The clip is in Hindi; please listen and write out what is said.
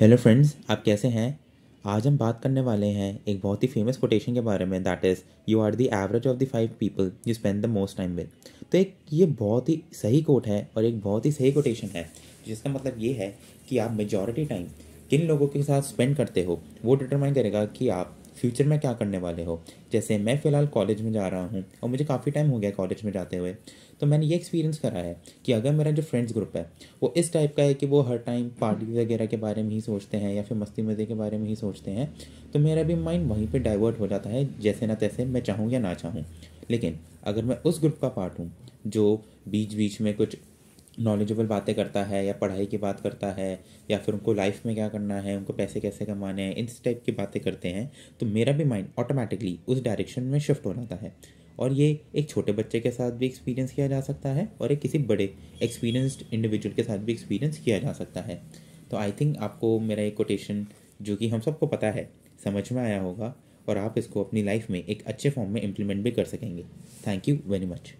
हेलो फ्रेंड्स आप कैसे हैं आज हम बात करने वाले हैं एक बहुत ही फेमस कोटेशन के बारे में that is you are the average of the five people you spend the most time with तो एक ये बहुत ही सही कोट है और एक बहुत ही सही कोटेशन है जिसका मतलब ये है कि आप मेजॉरिटी टाइम किन लोगों के साथ स्पेंड करते हो वो डिटरमाइन करेगा कि आप फ्यूचर में क्या करने वाले हो जैसे मैं फ़िलहाल कॉलेज में जा रहा हूँ और मुझे काफ़ी टाइम हो गया कॉलेज में जाते हुए तो मैंने ये एक्सपीरियंस करा है कि अगर मेरा जो फ्रेंड्स ग्रुप है वो इस टाइप का है कि वो हर टाइम पार्टी वगैरह के बारे में ही सोचते हैं या फिर मस्ती मज़े के बारे में ही सोचते हैं तो मेरा भी माइंड वहीं पर डाइवर्ट हो जाता है जैसे ना तैसे मैं चाहूँ या ना चाहूँ लेकिन अगर मैं उस ग्रुप का पार्ट हूँ जो बीच बीच में कुछ नॉलेजेबल बातें करता है या पढ़ाई की बात करता है या फिर उनको लाइफ में क्या करना है उनको पैसे कैसे कमाने हैं इस टाइप की बातें करते हैं तो मेरा भी माइंड ऑटोमेटिकली उस डायरेक्शन में शिफ्ट हो जाता है और ये एक छोटे बच्चे के साथ भी एक्सपीरियंस किया जा सकता है और एक किसी बड़े एक्सपीरियंस्ड इंडिविजुअल के साथ भी एक्सपीरियंस किया जा सकता है तो आई थिंक आपको मेरा एक कोटेशन जो कि हम सबको पता है समझ में आया होगा और आप इसको अपनी लाइफ में एक अच्छे फॉर्म में इम्प्लीमेंट भी कर सकेंगे थैंक यू वेरी मच